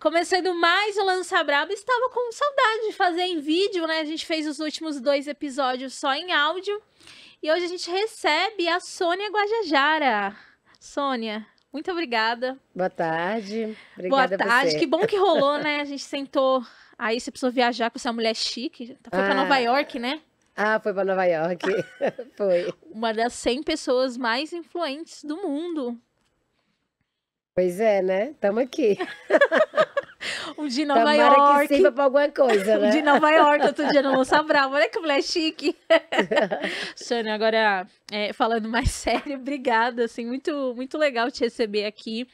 Começando mais o Lança Braba, estava com saudade de fazer em vídeo, né? A gente fez os últimos dois episódios só em áudio. E hoje a gente recebe a Sônia Guajajara. Sônia, muito obrigada. Boa tarde. Obrigada Boa tarde. Que bom que rolou, né? A gente sentou. Aí você precisou viajar com essa mulher chique. Foi ah. para Nova York, né? Ah, foi para Nova York. foi. Uma das 100 pessoas mais influentes do mundo. Pois é, né? Tamo aqui. Um de Nova York. que sirva pra alguma coisa, né? Um de Nova York, outro dia não Louça Brava. Olha que mulher chique. Sônia, agora, é, falando mais sério, obrigada, assim, muito, muito legal te receber aqui.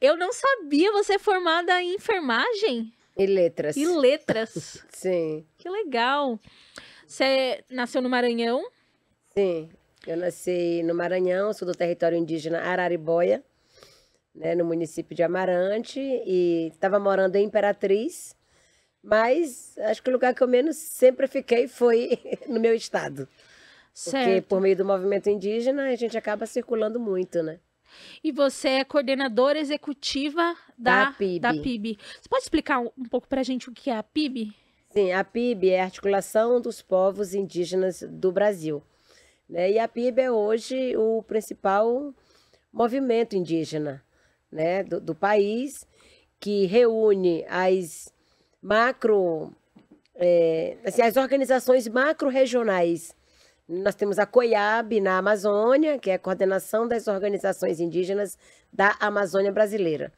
Eu não sabia, você é formada em enfermagem? E letras. E letras. Sim. Que legal. Você nasceu no Maranhão? Sim, eu nasci no Maranhão, sou do território indígena Araribóia né, no município de Amarante e estava morando em Imperatriz, mas acho que o lugar que eu menos sempre fiquei foi no meu estado. Certo. Porque por meio do movimento indígena a gente acaba circulando muito, né? E você é coordenadora executiva da, da, PIB. da PIB. Você pode explicar um, um pouco para a gente o que é a PIB? Sim, a PIB é a Articulação dos Povos Indígenas do Brasil. Né? E a PIB é hoje o principal movimento indígena né, do, do país, que reúne as macro, é, assim, as organizações macro-regionais. Nós temos a COIAB na Amazônia, que é a Coordenação das Organizações Indígenas da Amazônia Brasileira.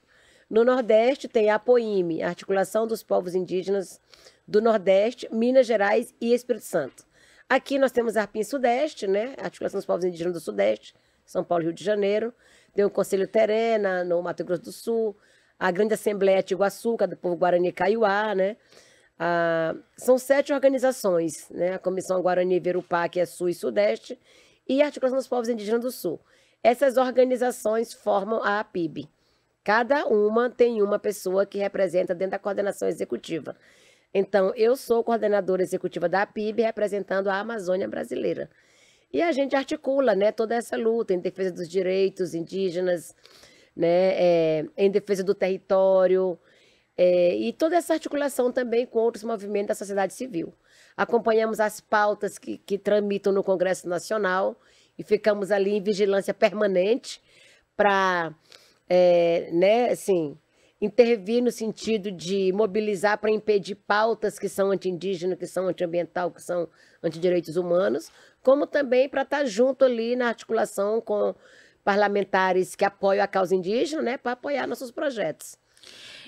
No Nordeste tem a APOIME, Articulação dos Povos Indígenas do Nordeste, Minas Gerais e Espírito Santo. Aqui nós temos a Arpim Sudeste, né? Articulação dos Povos Indígenas do Sudeste, São Paulo e Rio de Janeiro tem o Conselho Terena, no Mato Grosso do Sul, a Grande Assembleia Tiguaçu, que é do povo Guarani Caiuá, né? Ah, são sete organizações, né? A Comissão Guarani Verupá, que é Sul e Sudeste, e a Articulação dos Povos Indígenas do Sul. Essas organizações formam a APIB. Cada uma tem uma pessoa que representa dentro da coordenação executiva. Então, eu sou coordenadora executiva da APIB, representando a Amazônia brasileira. E a gente articula né, toda essa luta em defesa dos direitos indígenas, né, é, em defesa do território, é, e toda essa articulação também com outros movimentos da sociedade civil. Acompanhamos as pautas que, que tramitam no Congresso Nacional e ficamos ali em vigilância permanente para é, né, assim, intervir no sentido de mobilizar para impedir pautas que são anti-indígenas, que são antiambiental, que são anti-direitos humanos, como também para estar tá junto ali na articulação com parlamentares que apoiam a causa indígena, né, para apoiar nossos projetos.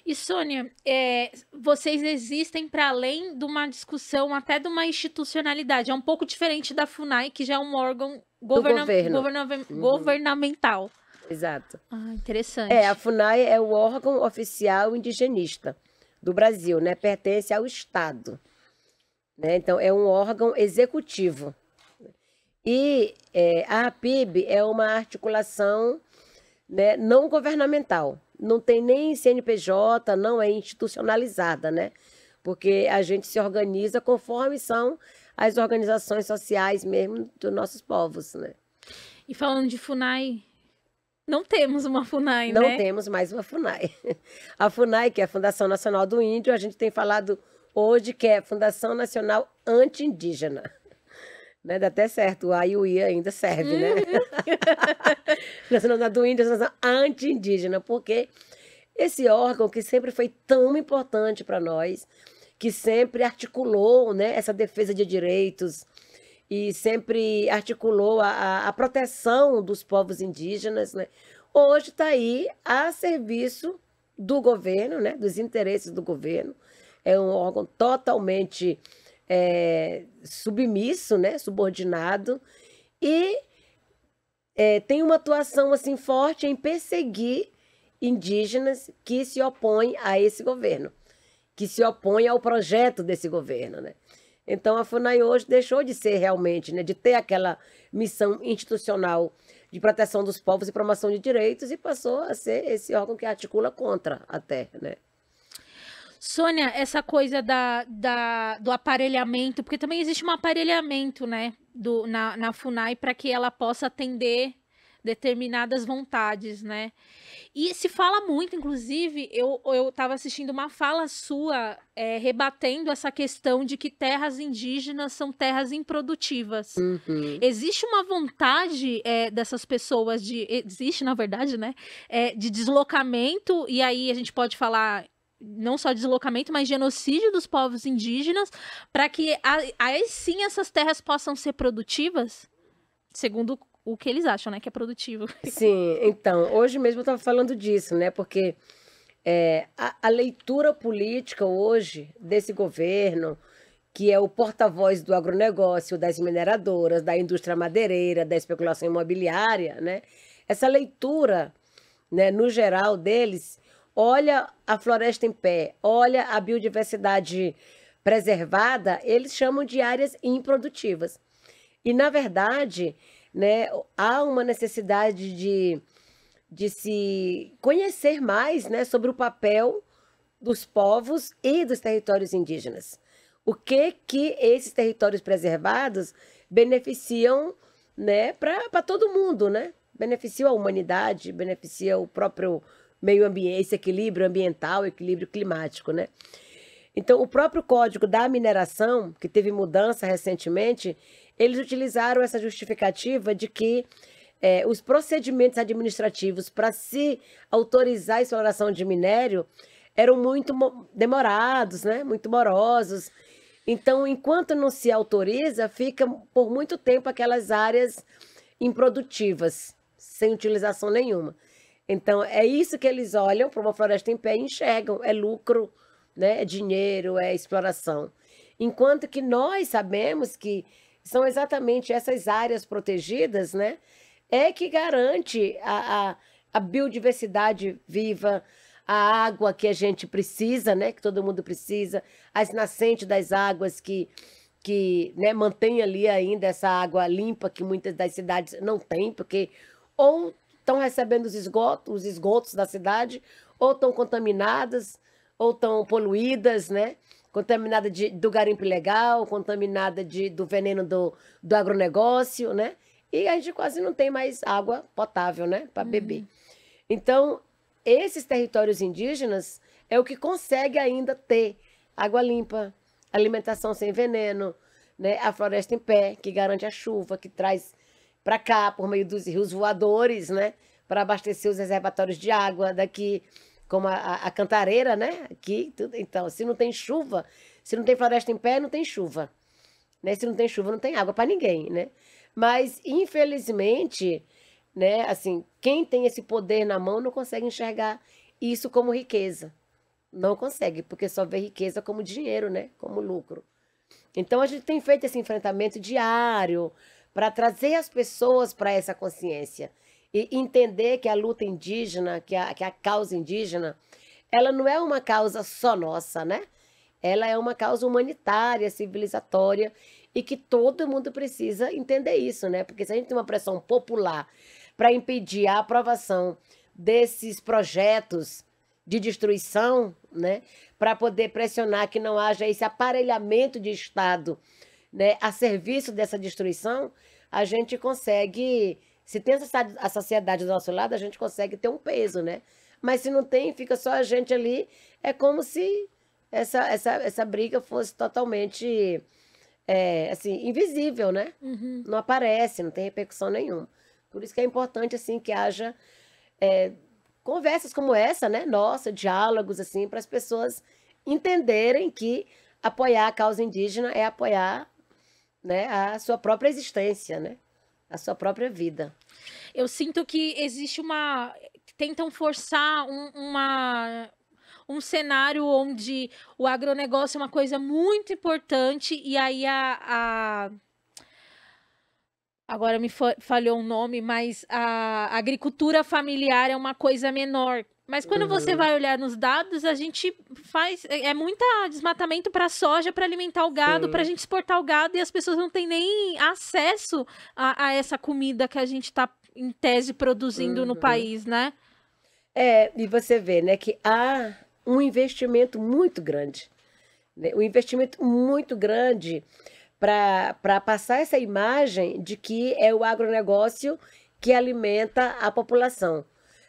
E Sônia, é, vocês existem para além de uma discussão, até de uma institucionalidade. É um pouco diferente da FUNAI, que já é um órgão governa governo. governa uhum. governamental. Exato. Ah, interessante. É, a FUNAI é o órgão oficial indigenista do Brasil, né? Pertence ao Estado. Né? Então, é um órgão executivo. E é, a APIB é uma articulação né, não governamental, não tem nem CNPJ, não é institucionalizada, né? Porque a gente se organiza conforme são as organizações sociais mesmo dos nossos povos, né? E falando de FUNAI, não temos uma FUNAI, não né? Não temos mais uma FUNAI. A FUNAI, que é a Fundação Nacional do Índio, a gente tem falado hoje que é Fundação Nacional Anti-Indígena né? Dá até certo. O A e o I ainda serve, né? Uhum. Nós somos do índio, nós somos anti-indígena, porque esse órgão que sempre foi tão importante para nós, que sempre articulou né, essa defesa de direitos e sempre articulou a, a, a proteção dos povos indígenas, né? Hoje está aí a serviço do governo, né, dos interesses do governo. É um órgão totalmente é, submisso, né, subordinado, e é, tem uma atuação assim forte em perseguir indígenas que se opõem a esse governo, que se opõem ao projeto desse governo, né? Então a FUNAI hoje deixou de ser realmente, né, de ter aquela missão institucional de proteção dos povos e promoção de direitos e passou a ser esse órgão que articula contra até, né? Sônia, essa coisa da, da, do aparelhamento, porque também existe um aparelhamento, né, do, na, na FUNAI para que ela possa atender determinadas vontades, né? E se fala muito, inclusive, eu estava assistindo uma fala sua é, rebatendo essa questão de que terras indígenas são terras improdutivas. Uhum. Existe uma vontade é, dessas pessoas de. Existe, na verdade, né? É, de deslocamento, e aí a gente pode falar não só deslocamento, mas genocídio dos povos indígenas, para que aí sim essas terras possam ser produtivas, segundo o que eles acham, né, que é produtivo. Sim, então, hoje mesmo eu estava falando disso, né, porque é, a, a leitura política hoje desse governo, que é o porta-voz do agronegócio, das mineradoras, da indústria madeireira, da especulação imobiliária, né? Essa leitura, né, no geral deles, olha a floresta em pé, olha a biodiversidade preservada, eles chamam de áreas improdutivas. E, na verdade, né, há uma necessidade de, de se conhecer mais né, sobre o papel dos povos e dos territórios indígenas. O que que esses territórios preservados beneficiam né, para todo mundo, né? Beneficia a humanidade, beneficia o próprio meio ambiente, esse equilíbrio ambiental, equilíbrio climático, né? Então, o próprio Código da Mineração, que teve mudança recentemente, eles utilizaram essa justificativa de que é, os procedimentos administrativos para se autorizar a exploração de minério eram muito demorados, né? muito morosos. Então, enquanto não se autoriza, fica por muito tempo aquelas áreas improdutivas, sem utilização nenhuma. Então, é isso que eles olham para uma floresta em pé e enxergam: é lucro, né? é dinheiro, é exploração. Enquanto que nós sabemos que são exatamente essas áreas protegidas, né? É que garante a, a, a biodiversidade viva, a água que a gente precisa, né? Que todo mundo precisa, as nascentes das águas que que né, mantém ali ainda essa água limpa que muitas das cidades não têm, porque ou estão recebendo os esgotos, os esgotos da cidade, ou estão contaminadas, ou estão poluídas, né? Contaminada de, do garimpo ilegal, contaminada de, do veneno do, do agronegócio, né? E a gente quase não tem mais água potável, né? Para uhum. beber. Então, esses territórios indígenas é o que consegue ainda ter água limpa, alimentação sem veneno, né? a floresta em pé, que garante a chuva, que traz para cá por meio dos rios voadores, né? Para abastecer os reservatórios de água daqui, como a, a, Cantareira, né? Aqui, tudo. Então, se não tem chuva, se não tem floresta em pé, não tem chuva. Né? Se não tem chuva, não tem água para ninguém, né? Mas, infelizmente, né? Assim, quem tem esse poder na mão não consegue enxergar isso como riqueza. Não consegue, porque só vê riqueza como dinheiro, né? Como lucro. Então a gente tem feito esse enfrentamento diário para trazer as pessoas para essa consciência e entender que a luta indígena, que a, que a causa indígena, ela não é uma causa só nossa, né? Ela é uma causa humanitária, civilizatória e que todo mundo precisa entender isso, né? Porque se a gente tem uma pressão popular para impedir a aprovação desses projetos de destruição, né, para poder pressionar que não haja esse aparelhamento de Estado, né, a serviço dessa destruição, a gente consegue. Se tem a sociedade do nosso lado, a gente consegue ter um peso, né? Mas se não tem, fica só a gente ali. É como se essa, essa, essa briga fosse totalmente é, assim, invisível, né? Uhum. Não aparece, não tem repercussão nenhuma. Por isso que é importante assim que haja é, conversas como essa, né? Nossa, diálogos assim para as pessoas entenderem que apoiar a causa indígena é apoiar né, a sua própria existência, né? A sua própria vida. Eu sinto que existe uma. Tentam forçar um, uma um cenário onde o agronegócio é uma coisa muito importante e aí a, a... agora me falhou um nome, mas a agricultura familiar é uma coisa menor mas quando uhum. você vai olhar nos dados, a gente faz. É, é muito desmatamento para soja, para alimentar o gado, para a gente exportar o gado, e as pessoas não têm nem acesso a, a essa comida que a gente está, em tese, produzindo uhum. no país, né? É, e você vê, né, que há um investimento muito grande. Né, um investimento muito grande para passar essa imagem de que é o agronegócio que alimenta a população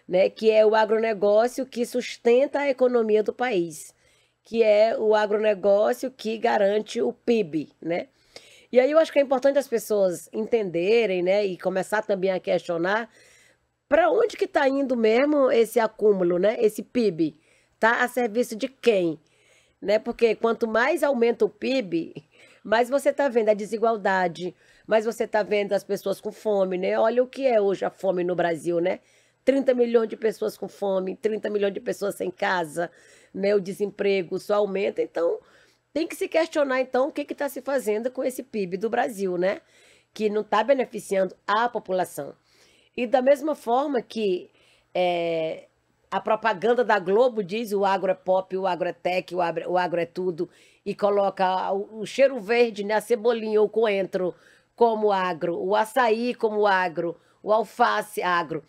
né, que é o agronegócio que sustenta a economia do país, que é o agronegócio que garante o PIB, né? E aí eu acho que é importante as pessoas entenderem, né, e começar também a questionar para onde que está indo mesmo esse acúmulo, né? Esse PIB está a serviço de quem, né? Porque quanto mais aumenta o PIB, mais você está vendo a desigualdade, mais você está vendo as pessoas com fome, né? Olha o que é hoje a fome no Brasil, né? 30 milhões de pessoas com fome, 30 milhões de pessoas sem casa, né, o desemprego só aumenta. Então, tem que se questionar, então, o que está se fazendo com esse PIB do Brasil, né? Que não está beneficiando a população. E da mesma forma que é, a propaganda da Globo diz o agro é pop, o agro é tech, o agro, o agro é tudo, e coloca o, o cheiro verde, né, a cebolinha ou coentro como agro, o açaí como agro, o alface agro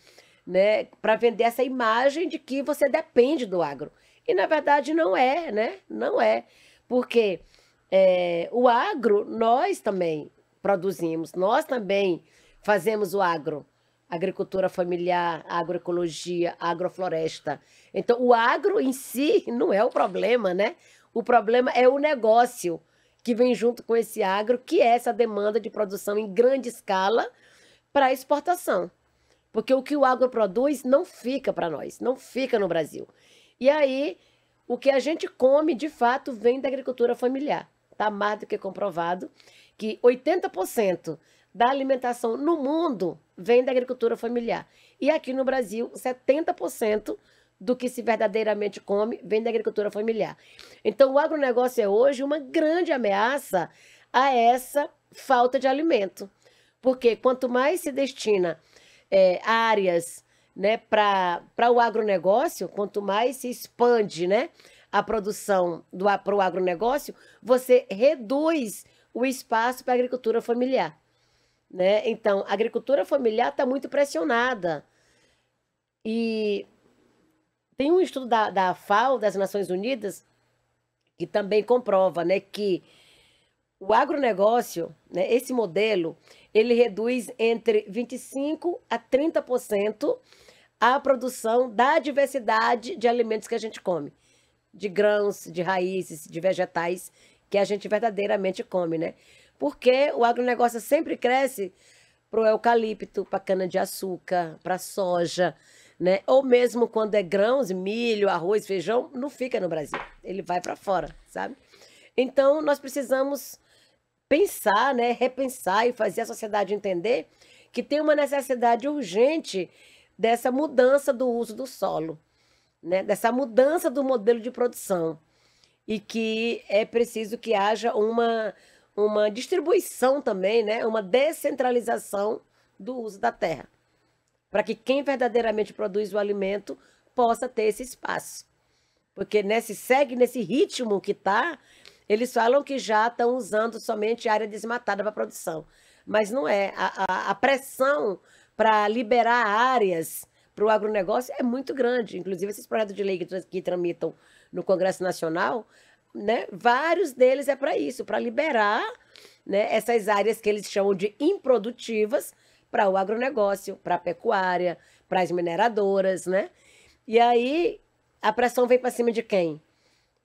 né, para vender essa imagem de que você depende do agro. E na verdade não é, né? Não é. Porque é, o agro, nós também produzimos, nós também fazemos o agro. Agricultura familiar, agroecologia, agrofloresta. Então, o agro em si não é o problema, né? O problema é o negócio que vem junto com esse agro, que é essa demanda de produção em grande escala para exportação. Porque o que o agro produz não fica para nós, não fica no Brasil. E aí, o que a gente come, de fato, vem da agricultura familiar. Está mais do que comprovado que 80% da alimentação no mundo vem da agricultura familiar. E aqui no Brasil, 70% do que se verdadeiramente come vem da agricultura familiar. Então, o agronegócio é hoje uma grande ameaça a essa falta de alimento. Porque quanto mais se destina é, áreas né, para o agronegócio, quanto mais se expande né, a produção para o agronegócio, você reduz o espaço para a agricultura familiar. Né? Então, a agricultura familiar está muito pressionada. E tem um estudo da, da FAO, das Nações Unidas, que também comprova né, que o agronegócio, né, esse modelo, ele reduz entre 25% a 30% a produção da diversidade de alimentos que a gente come. De grãos, de raízes, de vegetais que a gente verdadeiramente come, né? Porque o agronegócio sempre cresce para o eucalipto, para cana-de-açúcar, para soja, né? Ou mesmo quando é grãos, milho, arroz, feijão, não fica no Brasil. Ele vai para fora, sabe? Então, nós precisamos pensar, né, repensar e fazer a sociedade entender que tem uma necessidade urgente dessa mudança do uso do solo, né, dessa mudança do modelo de produção e que é preciso que haja uma uma distribuição também, né, uma descentralização do uso da terra, para que quem verdadeiramente produz o alimento possa ter esse espaço. Porque nesse segue nesse ritmo que está, eles falam que já estão usando somente área desmatada para produção, mas não é. A, a, a pressão para liberar áreas para o agronegócio é muito grande. Inclusive, esses projetos de lei que, que tramitam no Congresso Nacional, né, vários deles é para isso, para liberar né, essas áreas que eles chamam de improdutivas para o agronegócio, para a pecuária, para as mineradoras, né? E aí a pressão vem para cima de quem?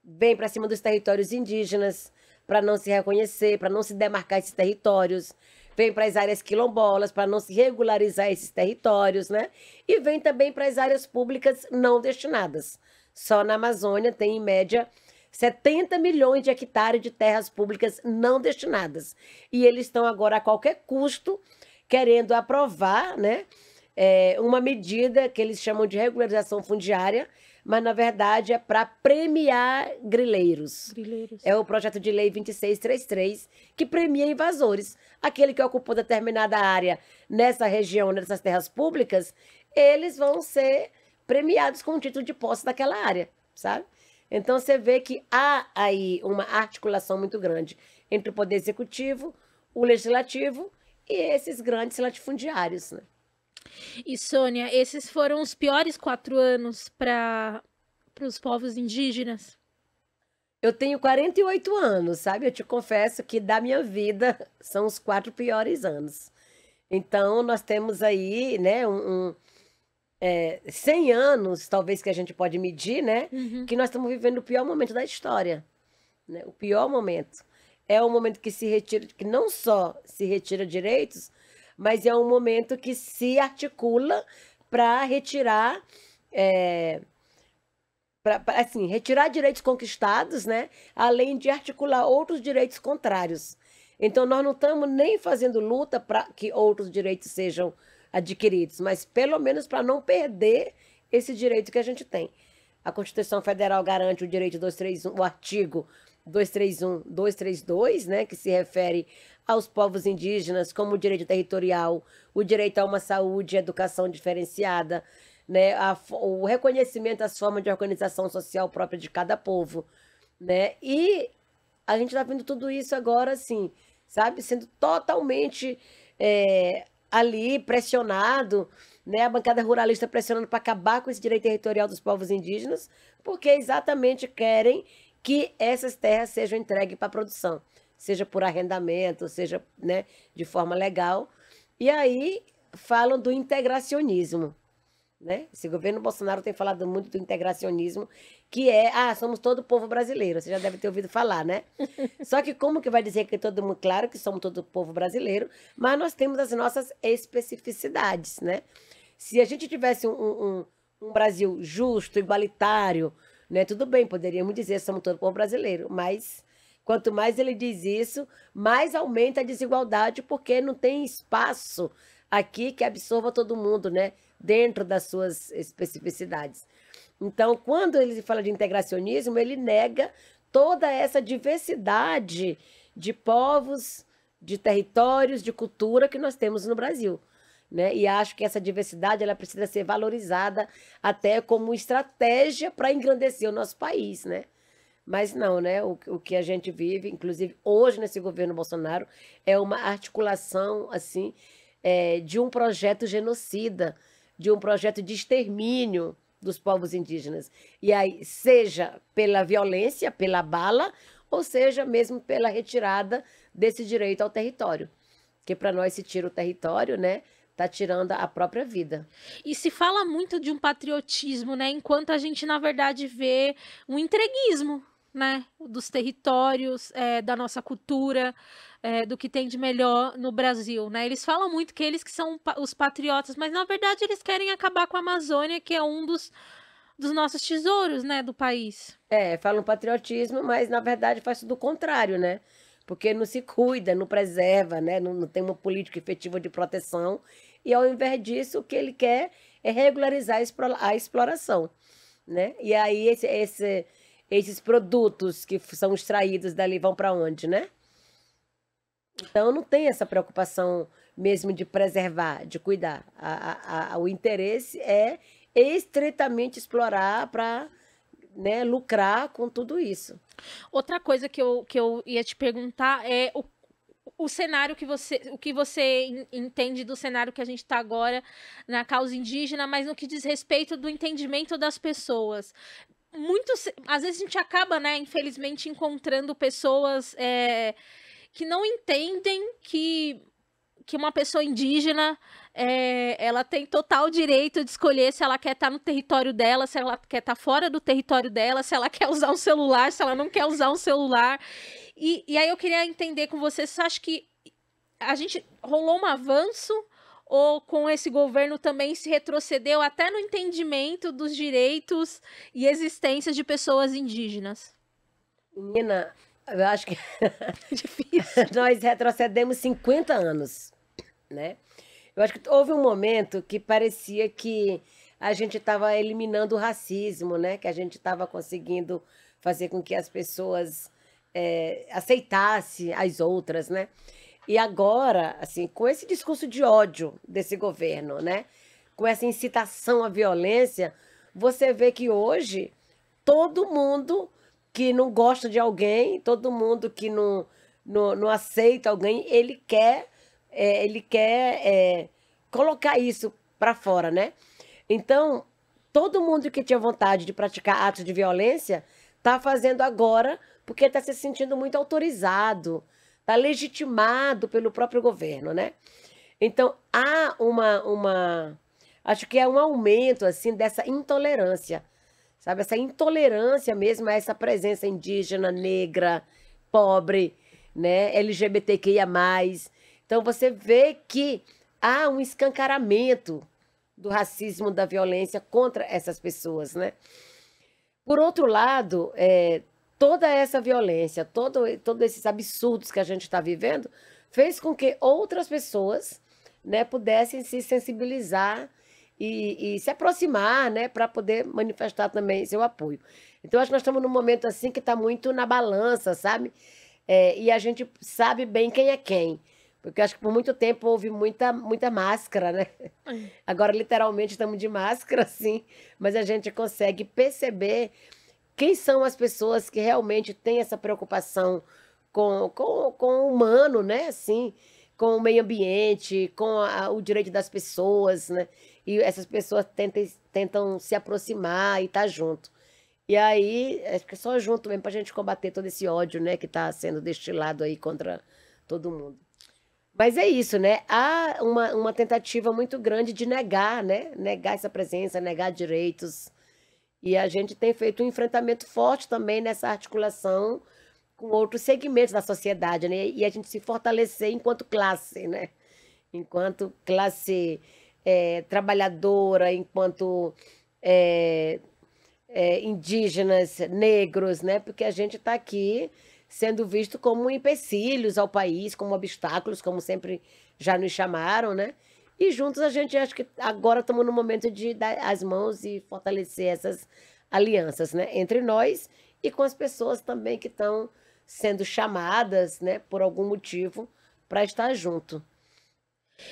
vem para cima dos territórios indígenas para não se reconhecer, para não se demarcar esses territórios, vem para as áreas quilombolas para não se regularizar esses territórios, né? E vem também para as áreas públicas não destinadas. Só na Amazônia tem em média 70 milhões de hectares de terras públicas não destinadas. E eles estão agora a qualquer custo querendo aprovar, né? É, uma medida que eles chamam de regularização fundiária, mas na verdade é para premiar grileiros. grileiros. É o projeto de lei 2633 que premia invasores. Aquele que ocupou determinada área nessa região, nessas terras públicas, eles vão ser premiados com o título de posse daquela área, sabe? Então você vê que há aí uma articulação muito grande entre o poder executivo, o legislativo e esses grandes latifundiários, né? E Sônia, esses foram os piores quatro anos para os povos indígenas? Eu tenho 48 anos, sabe? Eu te confesso que da minha vida são os quatro piores anos. Então, nós temos aí, né, um, um é, 100 anos, talvez que a gente pode medir, né? Uhum. Que nós estamos vivendo o pior momento da história. Né? O pior momento. É o momento que se retira, que não só se retira direitos, mas é um momento que se articula para retirar. É, pra, pra, assim, retirar direitos conquistados, né? Além de articular outros direitos contrários. Então, nós não estamos nem fazendo luta para que outros direitos sejam adquiridos, mas pelo menos para não perder esse direito que a gente tem. A Constituição Federal garante o direito 231, o artigo 231, 232, né, que se refere aos povos indígenas como o direito territorial, o direito a uma saúde e educação diferenciada, né, a, o reconhecimento às formas de organização social própria de cada povo, né, e a gente está vendo tudo isso agora, assim, sabe, sendo totalmente é, ali pressionado, né, a bancada ruralista pressionando para acabar com esse direito territorial dos povos indígenas, porque exatamente querem que essas terras sejam entregues para produção, seja por arrendamento, seja né, de forma legal. E aí falam do integracionismo. Né? Esse governo Bolsonaro tem falado muito do integracionismo, que é, ah, somos todo povo brasileiro, você já deve ter ouvido falar, né? Só que como que vai dizer que todo mundo, claro que somos todo povo brasileiro, mas nós temos as nossas especificidades, né? Se a gente tivesse um, um, um Brasil justo, igualitário, né? Tudo bem, poderíamos dizer somos todo povo brasileiro, mas quanto mais ele diz isso, mais aumenta a desigualdade, porque não tem espaço aqui que absorva todo mundo, né? Dentro das suas especificidades. Então, quando ele fala de integracionismo, ele nega toda essa diversidade de povos, de territórios, de cultura que nós temos no Brasil. Né? E acho que essa diversidade ela precisa ser valorizada até como estratégia para engrandecer o nosso país, né? Mas não, né? O, o que a gente vive, inclusive hoje nesse governo Bolsonaro, é uma articulação assim é, de um projeto genocida, de um projeto de extermínio dos povos indígenas. E aí, seja pela violência, pela bala, ou seja mesmo pela retirada desse direito ao território. Que para nós se tira o território, né? tá tirando a própria vida. E se fala muito de um patriotismo, né? Enquanto a gente, na verdade, vê um entreguismo, né? Dos territórios, é, da nossa cultura, é, do que tem de melhor no Brasil, né? Eles falam muito que eles que são os patriotas, mas na verdade eles querem acabar com a Amazônia, que é um dos dos nossos tesouros, né, do país. É, falam patriotismo, mas na verdade faz tudo o contrário, né? porque não se cuida, não preserva, né? não, não tem uma política efetiva de proteção. E ao invés disso, o que ele quer é regularizar a exploração. Né? E aí esse, esse, esses produtos que são extraídos dali vão para onde, né? Então não tem essa preocupação mesmo de preservar, de cuidar. A, a, a, o interesse é estritamente explorar para né, lucrar com tudo isso. Outra coisa que eu, que eu ia te perguntar é o o cenário que você, o que você entende do cenário que a gente está agora na causa indígena, mas no que diz respeito do entendimento das pessoas. Muito, às vezes a gente acaba, né, infelizmente, encontrando pessoas é, que não entendem que que uma pessoa indígena é, ela tem total direito de escolher se ela quer estar tá no território dela, se ela quer estar tá fora do território dela, se ela quer usar um celular, se ela não quer usar um celular. E, e aí eu queria entender com você, você acha que a gente rolou um avanço ou com esse governo também se retrocedeu até no entendimento dos direitos e existências de pessoas indígenas? Menina, eu acho que é difícil. nós retrocedemos 50 anos né? Eu acho que houve um momento que parecia que a gente estava eliminando o racismo, né? Que a gente estava conseguindo fazer com que as pessoas é, aceitassem as outras, né? E agora, assim, com esse discurso de ódio desse governo, né? Com essa incitação à violência, você vê que hoje todo mundo que não gosta de alguém, todo mundo que não, não, não aceita alguém, ele quer é, ele quer é, colocar isso para fora, né? Então, todo mundo que tinha vontade de praticar atos de violência está fazendo agora porque está se sentindo muito autorizado, está legitimado pelo próprio governo, né? Então, há uma, uma. Acho que é um aumento, assim, dessa intolerância, sabe? Essa intolerância mesmo a essa presença indígena, negra, pobre, né? LGBTQIA. Então você vê que há um escancaramento do racismo, da violência contra essas pessoas, né? Por outro lado, é, toda essa violência, todo, todos esses absurdos que a gente está vivendo, fez com que outras pessoas né, pudessem se sensibilizar e, e se aproximar né, para poder manifestar também seu apoio. Então, acho que nós estamos num momento assim que está muito na balança, sabe? É, e a gente sabe bem quem é quem. Porque acho que por muito tempo houve muita, muita máscara, né? É. Agora, literalmente, estamos de máscara, sim, mas a gente consegue perceber quem são as pessoas que realmente têm essa preocupação com, com, com o humano, né? Assim, com o meio ambiente, com a, o direito das pessoas, né? E essas pessoas tentem, tentam se aproximar e estar tá junto. E aí, acho é que é só junto mesmo para a gente combater todo esse ódio, né? Que está sendo destilado aí contra todo mundo. Mas é isso, né? Há uma, uma tentativa muito grande de negar, né? Negar essa presença, negar direitos. E a gente tem feito um enfrentamento forte também nessa articulação com outros segmentos da sociedade, né? E a gente se fortalecer enquanto classe, né? Enquanto classe é, trabalhadora, enquanto é, é, indígenas, negros, né? Porque a gente está aqui sendo visto como empecilhos ao país, como obstáculos, como sempre já nos chamaram, né? E juntos a gente acho que agora estamos no momento de dar as mãos e fortalecer essas alianças, né? Entre nós e com as pessoas também que estão sendo chamadas, né, por algum motivo para estar junto.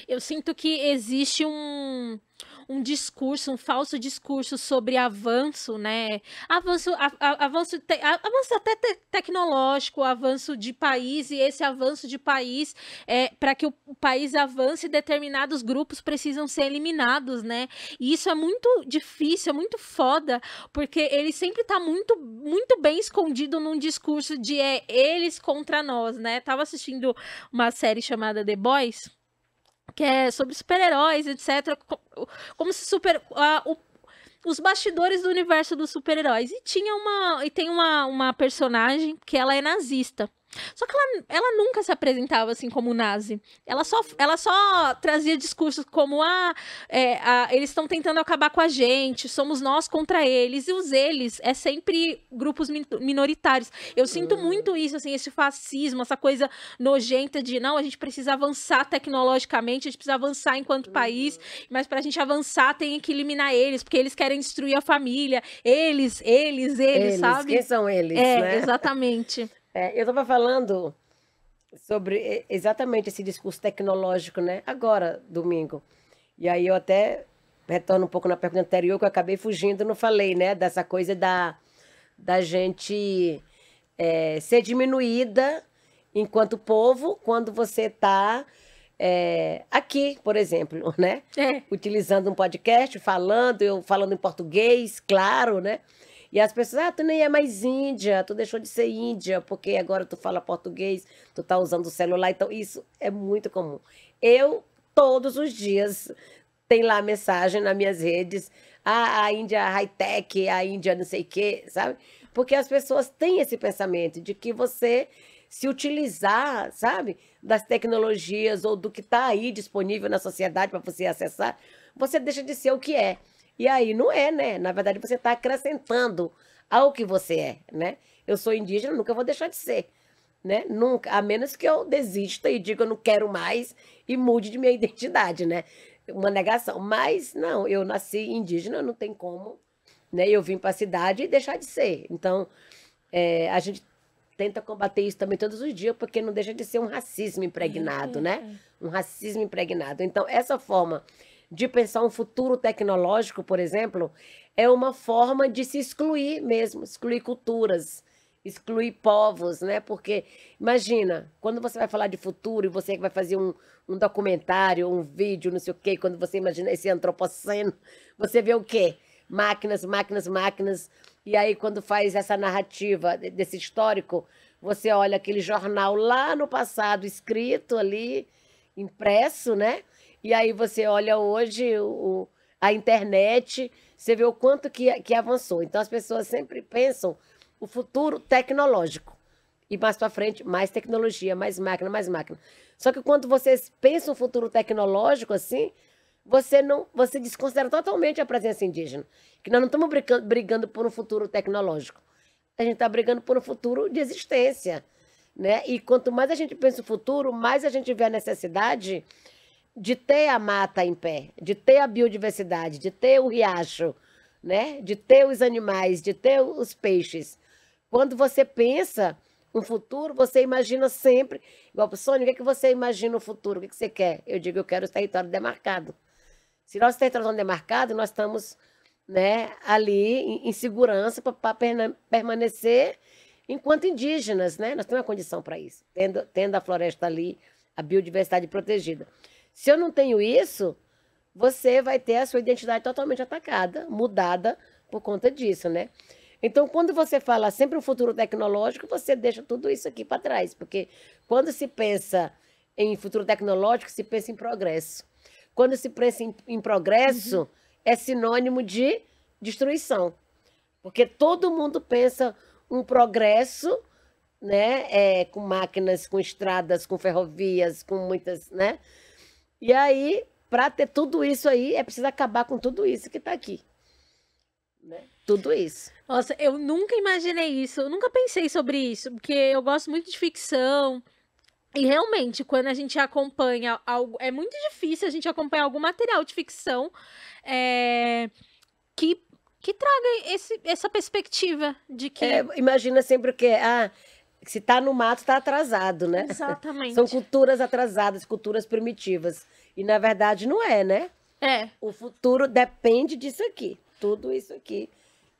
Eu sinto que existe um, um discurso, um falso discurso sobre avanço, né? Avanço, a, a, avanço, te, a, avanço até te, tecnológico, avanço de país, e esse avanço de país, é, para que o, o, país avance, determinados grupos precisam ser eliminados, né? E isso é muito difícil, é muito foda, porque ele sempre tá muito, muito bem escondido num discurso de é eles contra nós, né? Tava assistindo uma série chamada The Boys que é sobre super-heróis, etc. Como se super. o, os bastidores do universo dos super-heróis. E tinha uma. E tem uma, uma personagem que ela é nazista. Só que ela, ela nunca se apresentava assim como nazi. Ela só, ela só trazia discursos como: ah, é, eles estão tentando acabar com a gente, somos nós contra eles. E os eles é sempre grupos minoritários. Eu sinto hum. muito isso, assim, esse fascismo, essa coisa nojenta de não, a gente precisa avançar tecnologicamente, a gente precisa avançar enquanto hum. país, mas para a gente avançar tem que eliminar eles, porque eles querem destruir a família. Eles, eles, eles, eles sabe? Quem são eles? É, né? exatamente. É, eu estava falando sobre exatamente esse discurso tecnológico, né? Agora, domingo. E aí eu até retorno um pouco na pergunta anterior que eu acabei fugindo, não falei, né? Dessa coisa da, da gente é, ser diminuída enquanto povo quando você está é, aqui, por exemplo, né? É. Utilizando um podcast, falando, eu falando em português, claro, né? E as pessoas, ah, tu nem é mais índia, tu deixou de ser índia, porque agora tu fala português, tu tá usando o celular. Então, isso é muito comum. Eu, todos os dias, tem lá mensagem nas minhas redes, ah, a Índia high-tech, a Índia não sei o quê, sabe? Porque as pessoas têm esse pensamento de que você se utilizar, sabe, das tecnologias ou do que está aí disponível na sociedade para você acessar, você deixa de ser o que é. E aí não é, né? Na verdade, você está acrescentando ao que você é, né? Eu sou indígena, nunca vou deixar de ser, né? Nunca, a menos que eu desista e diga eu não quero mais e mude de minha identidade, né? Uma negação. Mas não, eu nasci indígena, não tem como, né? Eu vim para a cidade e deixar de ser. Então, é, a gente tenta combater isso também todos os dias, porque não deixa de ser um racismo impregnado, uhum. né? É. Um racismo impregnado. Então, essa forma de pensar um futuro tecnológico, por exemplo, é uma forma de se excluir mesmo, excluir culturas, excluir povos, né? Porque, imagina, quando você vai falar de futuro e você que vai fazer um, um documentário, um vídeo, não sei o quê, quando você imagina esse antropoceno, você vê o quê? Máquinas, máquinas, máquinas. E aí, quando faz essa narrativa desse histórico, você olha aquele jornal lá no passado, escrito ali, impresso, né? E aí você olha hoje o, a internet, você vê o quanto que, que avançou. Então as pessoas sempre pensam o futuro tecnológico. E mais para frente, mais tecnologia, mais máquina, mais máquina. Só que quando vocês pensam o futuro tecnológico assim, você não, você desconsidera totalmente a presença indígena. Que nós não estamos brigando, brigando por um futuro tecnológico. A gente está brigando por um futuro de existência. Né? E quanto mais a gente pensa o futuro, mais a gente vê a necessidade de ter a mata em pé, de ter a biodiversidade, de ter o riacho, né? De ter os animais, de ter os peixes. Quando você pensa um futuro, você imagina sempre. Igual, Sônia, o que, é que você imagina no futuro? O que, é que você quer? Eu digo, eu quero os territórios demarcados. Se nosso território não é demarcado, nós estamos né, ali em, em segurança para permanecer enquanto indígenas, né? Nós temos uma condição para isso, tendo, tendo a floresta ali, a biodiversidade protegida. Se eu não tenho isso, você vai ter a sua identidade totalmente atacada, mudada por conta disso, né? Então, quando você fala sempre no futuro tecnológico, você deixa tudo isso aqui para trás, porque quando se pensa em futuro tecnológico, se pensa em progresso. Quando se pensa em, em progresso, uhum. é sinônimo de destruição, porque todo mundo pensa um progresso, né, é, com máquinas, com estradas, com ferrovias, com muitas, né? E aí, para ter tudo isso aí, é preciso acabar com tudo isso que está aqui. Né? Tudo isso. Nossa, eu nunca imaginei isso, eu nunca pensei sobre isso, porque eu gosto muito de ficção. E realmente, quando a gente acompanha algo. É muito difícil a gente acompanhar algum material de ficção é, que, que traga esse, essa perspectiva de que. É, imagina sempre o que? Ah, se está no mato, está atrasado, né? Exatamente. São culturas atrasadas, culturas primitivas. E na verdade não é, né? É. O futuro depende disso aqui. Tudo isso aqui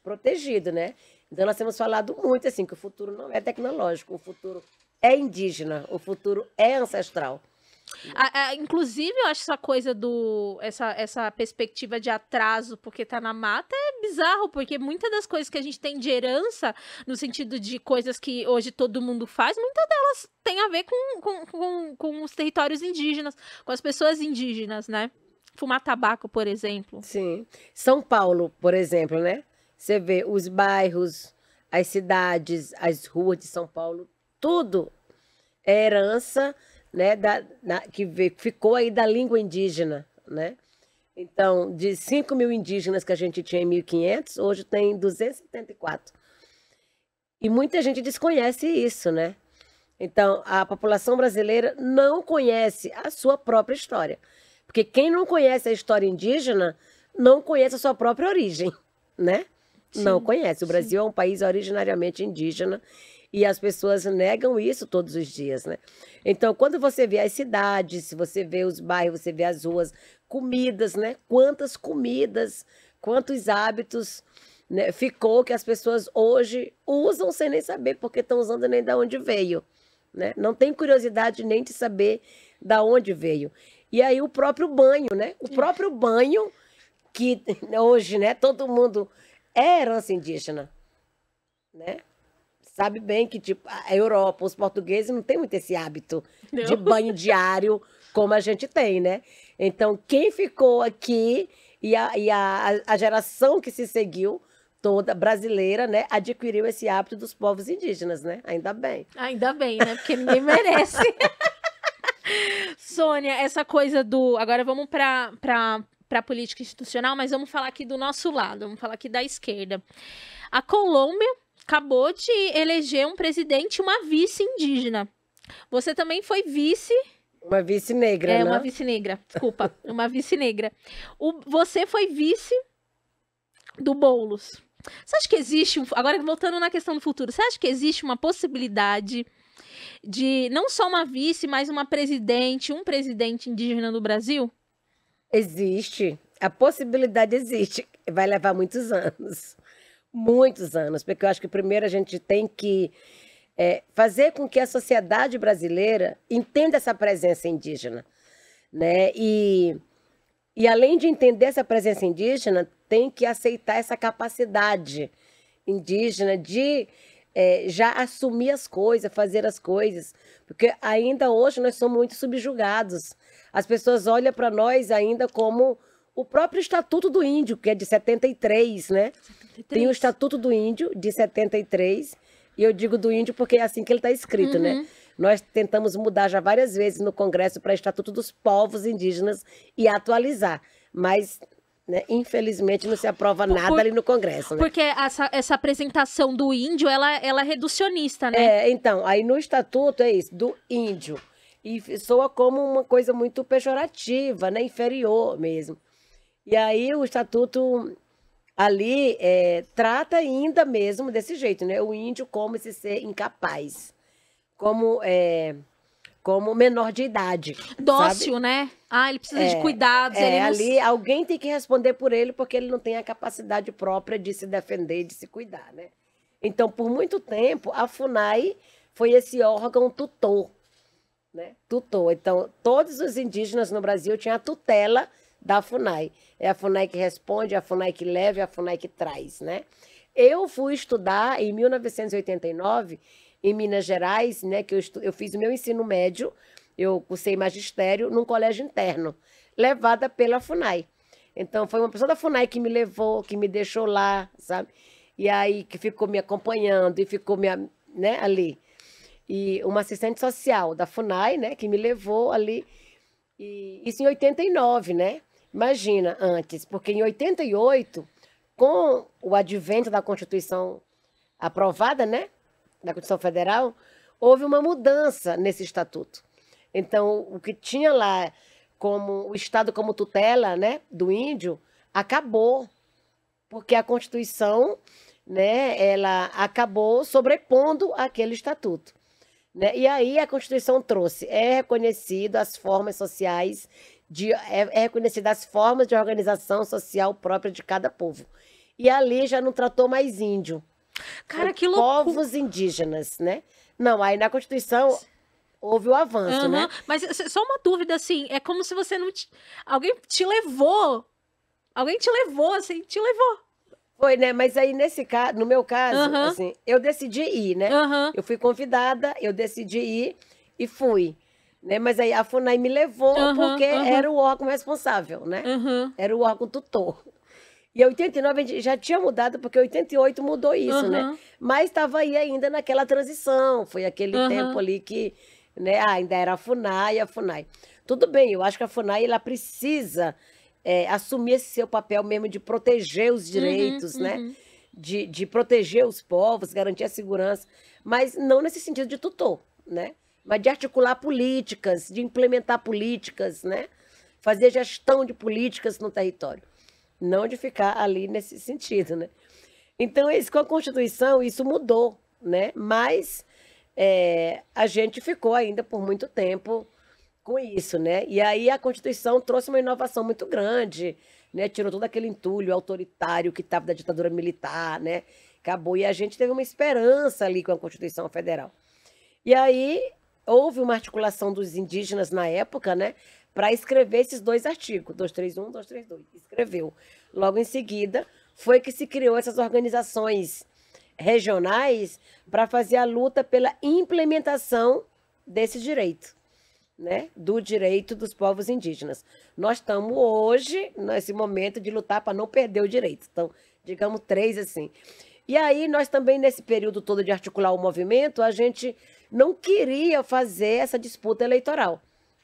protegido, né? Então nós temos falado muito assim que o futuro não é tecnológico, o futuro é indígena, o futuro é ancestral. A, a, inclusive, eu acho essa coisa do. Essa, essa perspectiva de atraso porque tá na mata é bizarro, porque muitas das coisas que a gente tem de herança, no sentido de coisas que hoje todo mundo faz, muitas delas tem a ver com, com, com, com os territórios indígenas, com as pessoas indígenas, né? Fumar tabaco, por exemplo. Sim. São Paulo, por exemplo, né? Você vê os bairros, as cidades, as ruas de São Paulo, tudo é herança né, da, na, que ficou aí da língua indígena, né? Então, de 5 mil indígenas que a gente tinha em 1500, hoje tem 274. E muita gente desconhece isso, né? Então, a população brasileira não conhece a sua própria história. Porque quem não conhece a história indígena não conhece a sua própria origem, né? Sim, não conhece. O Brasil sim. é um país originariamente indígena e as pessoas negam isso todos os dias, né? Então, quando você vê as cidades, se você vê os bairros, você vê as ruas, comidas, né? Quantas comidas, quantos hábitos né? ficou que as pessoas hoje usam sem nem saber, porque estão usando nem da onde veio, né? Não tem curiosidade nem de saber da onde veio. E aí o próprio banho, né? O próprio banho que hoje, né, todo mundo é herança indígena, né? sabe bem que tipo, a Europa, os portugueses não tem muito esse hábito não. de banho diário como a gente tem, né? Então, quem ficou aqui e a, e a, a geração que se seguiu toda brasileira, né, adquiriu esse hábito dos povos indígenas, né? Ainda bem. Ainda bem, né? Porque ninguém merece. Sônia, essa coisa do. Agora vamos para para política institucional, mas vamos falar aqui do nosso lado, vamos falar aqui da esquerda. A Colômbia acabou de eleger um presidente e uma vice indígena. Você também foi vice. Uma vice negra, É, né? uma vice negra, desculpa. uma vice negra. O, você foi vice do Boulos. Você acha que existe. Um, agora, voltando na questão do futuro, você acha que existe uma possibilidade de não só uma vice, mas uma presidente, um presidente indígena do Brasil? Existe. A possibilidade existe. Vai levar muitos anos muitos anos, porque eu acho que primeiro a gente tem que é, fazer com que a sociedade brasileira entenda essa presença indígena, né? E, e além de entender essa presença indígena, tem que aceitar essa capacidade indígena de é, já assumir as coisas, fazer as coisas, porque ainda hoje nós somos muito subjugados. As pessoas olham para nós ainda como o próprio Estatuto do Índio, que é de 73, né? Tem o Estatuto do Índio, de 73, e eu digo do índio porque é assim que ele está escrito, né? uhum. né? Nós tentamos mudar já várias vezes no Congresso para Estatuto dos Povos Indígenas e atualizar, mas né? Infelizmente não se aprova nada por, ali no Congresso. Né? Porque essa, essa, apresentação do índio, ela, ela, é reducionista, né? É, então, aí no estatuto é isso, do índio. E soa como uma coisa muito pejorativa, né? Inferior mesmo. E aí o estatuto ali é, trata ainda mesmo desse jeito, né? O índio como esse ser incapaz, como é, como menor de idade. Dócil, sabe? né? Ah, ele precisa é, de cuidados. É, ali alguém tem que responder por ele porque ele não tem a capacidade própria de se defender, de se cuidar, né? Então, por muito tempo, a FUNAI foi esse órgão tutor, né? Tutor. Então, todos os indígenas no Brasil tinham a tutela da FUNAI. É a FUNAI que responde, a FUNAI que leva, a FUNAI que traz, né? Eu fui estudar em 1989 em Minas Gerais, né, que eu, estu... eu fiz o meu ensino médio, eu cursei magistério num colégio interno, levada pela FUNAI. Então foi uma pessoa da FUNAI que me levou, que me deixou lá, sabe? E aí que ficou me acompanhando e ficou me, né, ali. E uma assistente social da FUNAI, né, que me levou ali. E isso em 89, né? Imagina antes, porque em 88, com o advento da Constituição aprovada, né, da Constituição Federal, houve uma mudança nesse estatuto. Então, o que tinha lá como o Estado como tutela, né, do índio, acabou, porque a Constituição, né, ela acabou sobrepondo aquele estatuto. Né? E aí a Constituição trouxe, é reconhecido as formas sociais de, é, é reconhecida as formas de organização social própria de cada povo. E ali já não tratou mais índio. Cara, que Povos indígenas, né? Não, aí na Constituição houve o avanço, uhum. né? Mas só uma dúvida, assim, é como se você não. Te... Alguém te levou. Alguém te levou, assim, te levou. Foi, né? Mas aí, nesse caso, no meu caso, uhum. assim, eu decidi ir, né? Uhum. Eu fui convidada, eu decidi ir e fui. Né? Mas aí a FUNAI me levou uhum, porque uhum. era o órgão responsável, né? Uhum. Era o órgão tutor. E 89 a gente já tinha mudado, porque 88 mudou isso, né? Mas estava aí ainda naquela transição. Foi aquele tempo ali que né, ah, ainda era a FUNAI, a FUNAI. Tudo bem, eu acho que a FUNAI ela precisa é, assumir esse seu papel mesmo de proteger os uhum, direitos, né? Uhum. De, de proteger os povos, garantir a segurança, mas não nesse sentido de tutor, né? mas de articular políticas, de implementar políticas, né? fazer gestão de políticas no território, não de ficar ali nesse sentido. Né? Então, isso, com a Constituição, isso mudou, né? mas é, a gente ficou ainda por muito tempo com isso, né? E aí a Constituição trouxe uma inovação muito grande, né? Tirou todo aquele entulho autoritário que estava da ditadura militar, né? Acabou. E a gente teve uma esperança ali com a Constituição Federal. E aí houve uma articulação dos indígenas na época, né, para escrever esses dois artigos, 231, 232. Escreveu. Logo em seguida, foi que se criou essas organizações regionais para fazer a luta pela implementação desse direito, né, do direito dos povos indígenas. Nós estamos hoje nesse momento de lutar para não perder o direito. Então, digamos três assim. E aí nós também nesse período todo de articular o movimento, a gente não queria fazer essa disputa eleitoral.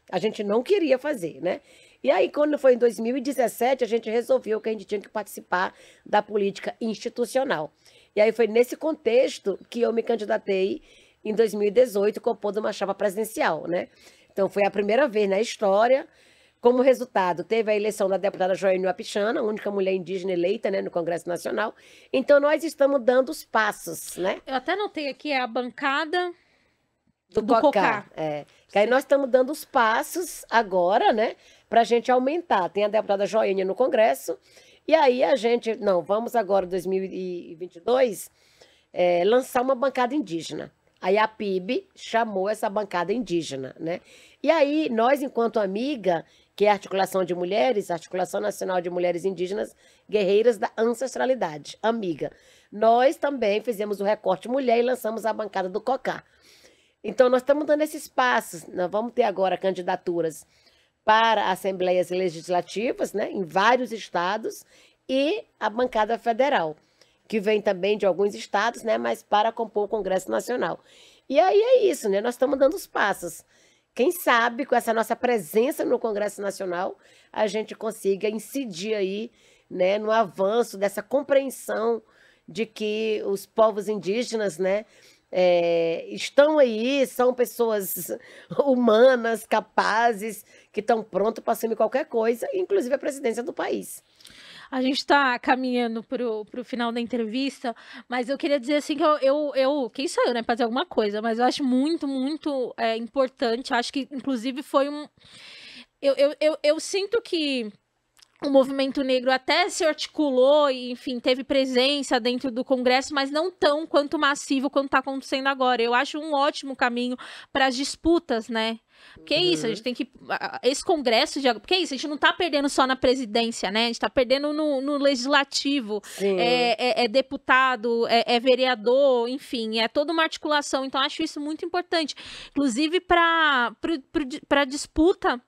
A gente não queria fazer, né? E aí, quando foi em 2017, a gente resolveu que a gente tinha que participar da política institucional. E aí foi nesse contexto que eu me candidatei em 2018, compondo uma chapa presidencial, né? Então foi a primeira vez na história. Como resultado, teve a eleição da deputada Joênia Apichana, única mulher indígena eleita né, no Congresso Nacional. Então, nós estamos dando os passos, né? Eu até notei aqui, é a bancada do, do É. Que aí nós estamos dando os passos agora, né, para a gente aumentar. Tem a deputada Joênia no Congresso, e aí a gente, não, vamos agora, 2022, é, lançar uma bancada indígena. Aí a PIB chamou essa bancada indígena, né? E aí nós, enquanto amiga, que é a Articulação de Mulheres, Articulação Nacional de Mulheres Indígenas Guerreiras da Ancestralidade, amiga, nós também fizemos o recorte mulher e lançamos a bancada do COCAR. Então, nós estamos dando esses passos. Nós vamos ter agora candidaturas para assembleias legislativas, né, em vários estados, e a bancada federal, que vem também de alguns estados, né, mas para compor o Congresso Nacional. E aí é isso, né? Nós estamos dando os passos. Quem sabe, com essa nossa presença no Congresso Nacional, a gente consiga incidir aí, né, no avanço dessa compreensão de que os povos indígenas, né, é, estão aí, são pessoas humanas, capazes, que estão prontas para assumir qualquer coisa, inclusive a presidência do país. A gente está caminhando para o final da entrevista, mas eu queria dizer assim que eu, eu, eu quem sou eu, né, para dizer alguma coisa, mas eu acho muito, muito é, importante. Acho que, inclusive, foi um. eu, eu, eu, eu sinto que o movimento negro até se articulou e, enfim, teve presença dentro do Congresso, mas não tão quanto massivo quanto está acontecendo agora. Eu acho um ótimo caminho para as disputas, né? Porque é isso, a gente uhum. tem que. Esse Congresso de Porque é isso, a gente não tá perdendo só na presidência, né? A gente tá perdendo no, no legislativo. É, é, é, deputado, é, é, vereador, enfim, é toda uma articulação. Então, acho isso muito importante. Inclusive, para disputa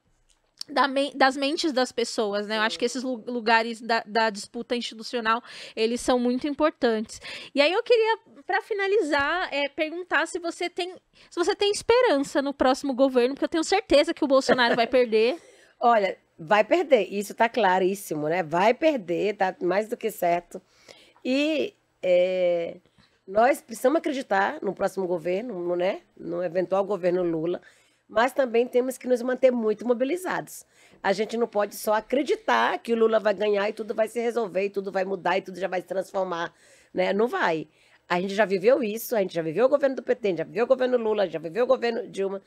da das mentes das pessoas, né? Eu acho que esses lugares da, da, disputa institucional eles são muito importantes. E aí eu queria, para finalizar, é, perguntar se você tem se você tem esperança no próximo governo, porque eu tenho certeza que o Bolsonaro vai perder. Olha, vai perder, isso está claríssimo, né? Vai perder, tá mais do que certo. E é, nós precisamos acreditar no próximo governo, né? No eventual governo Lula mas também temos que nos manter muito mobilizados. A gente não pode só acreditar que o Lula vai ganhar e tudo vai se resolver, e tudo vai mudar, e tudo já vai se transformar. Né? Não vai. A gente já viveu isso, a gente já viveu o governo do PT, já viveu o governo Lula, já viveu o governo Dilma.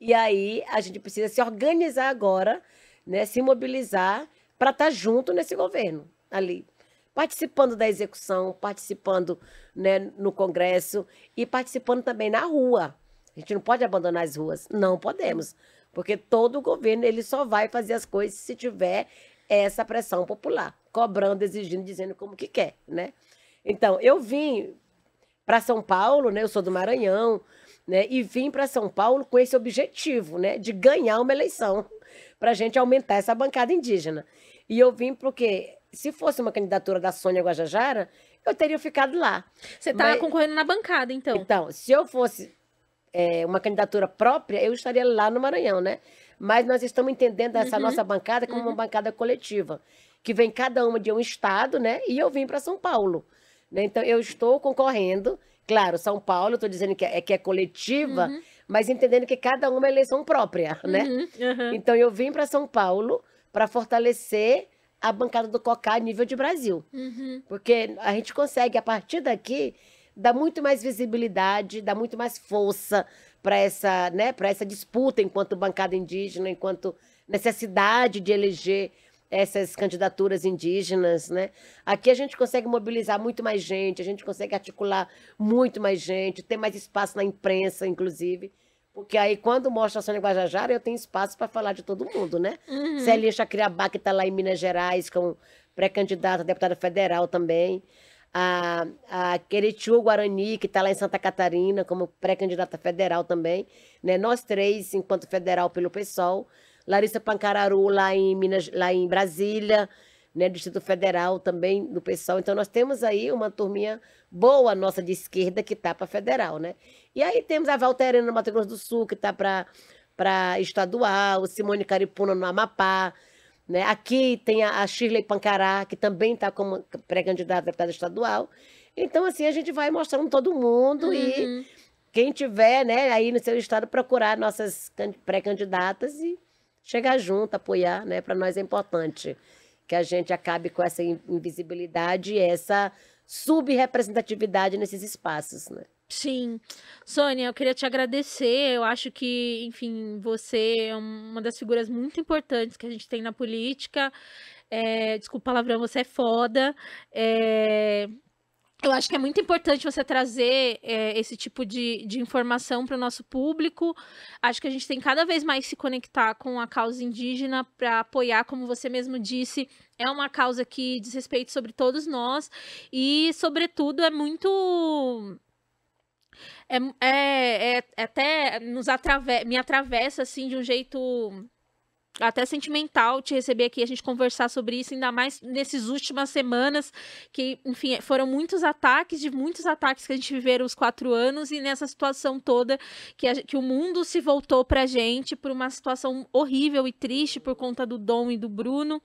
E aí a gente precisa se organizar agora, né, se mobilizar para estar tá junto nesse governo ali, participando da execução, participando né, no Congresso e participando também na rua, a gente não pode abandonar as ruas. Não podemos. Porque todo governo ele só vai fazer as coisas se tiver essa pressão popular, cobrando, exigindo, dizendo como que quer, né? Então, eu vim para São Paulo, né? Eu sou do Maranhão, né? E vim para São Paulo com esse objetivo, né? De ganhar uma eleição para a gente aumentar essa bancada indígena. E eu vim porque se fosse uma candidatura da Sônia Guajajara, eu teria ficado lá. Você tá Mas... concorrendo na bancada, então? Então, se eu fosse é, uma candidatura própria, eu estaria lá no Maranhão, né? Mas nós estamos entendendo essa uhum. nossa bancada como uhum. uma bancada coletiva, que vem cada uma de um estado, né? E eu vim para São Paulo. Né? Então, eu estou concorrendo. Claro, São Paulo, estou dizendo que é, é, que é coletiva, uhum. mas entendendo que cada uma é eleição própria, né? Uhum. Uhum. Então, eu vim para São Paulo para fortalecer a bancada do COCA a nível de Brasil. Uhum. Porque a gente consegue, a partir daqui, dá muito mais visibilidade, dá muito mais força para essa, né, para essa disputa enquanto bancada indígena, enquanto necessidade de eleger essas candidaturas indígenas, né? Aqui a gente consegue mobilizar muito mais gente, a gente consegue articular muito mais gente, ter mais espaço na imprensa, inclusive. Porque aí, quando mostra a Sônia Guajajara, eu tenho espaço para falar de todo mundo, né? Uhum. Celinha Chacriabá, que está lá em Minas Gerais, com é pré-candidata a deputada federal também a, a Queretiu Guarani, que está lá em Santa Catarina, como pré-candidata federal também, né? nós três, enquanto federal pelo PSOL, Larissa Pancararu lá em, Minas, lá em Brasília, né? Distrito Federal também do PSOL. Então, nós temos aí uma turminha boa nossa de esquerda que está para federal, né? E aí temos a Valterina no Mato Grosso do Sul, que está para estadual, Simone Caripuna no Amapá, né? Aqui tem a, Shirley Pancará, que também está como pré-candidata a deputada estadual. Então, assim, a gente vai mostrando todo mundo uhum. e quem tiver né, aí no seu estado procurar nossas pré-candidatas e chegar junto, apoiar, né? Para nós é importante que a gente acabe com essa invisibilidade e essa subrepresentatividade nesses espaços, né? Sim. Sônia, eu queria te agradecer. Eu acho que, enfim, você é uma das figuras muito importantes que a gente tem na política. É, desculpa palavrão, você é foda. É, eu acho que é muito importante você trazer é, esse tipo de, de informação para o nosso público. Acho que a gente tem cada vez mais se conectar com a causa indígena para apoiar, como você mesmo disse, é uma causa que diz respeito sobre todos nós e, sobretudo, é muito é, é, é, é até nos atrave me atravessa assim de um jeito até sentimental te receber aqui, a gente conversar sobre isso, ainda mais nessas últimas semanas, que, enfim, foram muitos ataques, de muitos ataques que a gente viveu os quatro anos, e nessa situação toda que, a, que o mundo se voltou pra gente por uma situação horrível e triste por conta do Dom e do Bruno.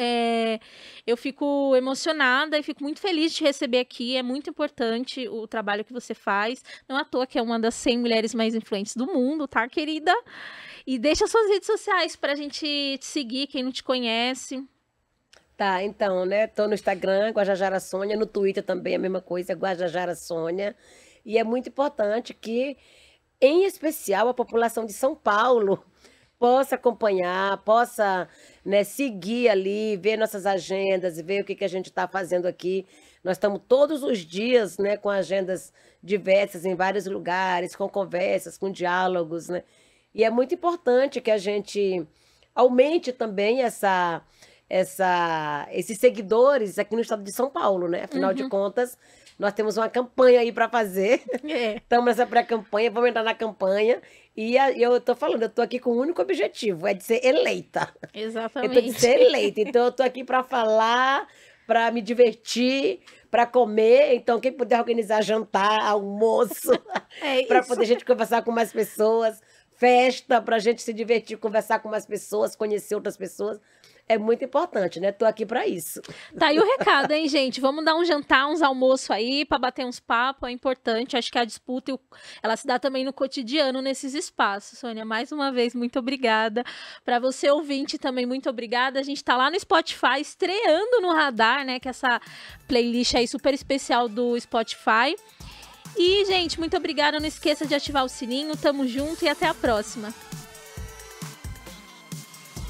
É, eu fico emocionada e fico muito feliz de receber aqui. É muito importante o trabalho que você faz. Não à toa que é uma das 100 mulheres mais influentes do mundo, tá, querida? E deixa suas redes sociais para a gente te seguir, quem não te conhece. Tá, então, né? Tô no Instagram, Guajajara Sônia, no Twitter também a mesma coisa, Guajajara Sônia. E é muito importante que, em especial, a população de São Paulo possa acompanhar, possa né, seguir ali, ver nossas agendas, ver o que, que a gente está fazendo aqui. Nós estamos todos os dias né, com agendas diversas em vários lugares, com conversas, com diálogos, né? E é muito importante que a gente aumente também essa, essa, esses seguidores aqui no estado de São Paulo, né? Afinal uhum. de contas, nós temos uma campanha aí para fazer. É. Estamos nessa pré-campanha, vamos entrar na campanha. E eu tô falando, eu tô aqui com o um único objetivo, é de ser eleita. Exatamente. Eu tô de ser eleita. Então eu tô aqui para falar, para me divertir, para comer. Então quem puder organizar jantar, almoço, é para poder a gente conversar com mais pessoas festa para a gente se divertir, conversar com mais pessoas, conhecer outras pessoas. É muito importante, né? Tô aqui para isso. Tá aí o recado, hein, gente? Vamos dar um jantar, uns almoço aí para bater uns papos. É importante. Acho que a disputa ela se dá também no cotidiano nesses espaços. Sônia, mais uma vez muito obrigada para você ouvinte também muito obrigada. A gente tá lá no Spotify estreando no radar, né? Que é essa playlist aí super especial do Spotify. E, gente, muito obrigada. Não esqueça de ativar o sininho. Tamo junto e até a próxima.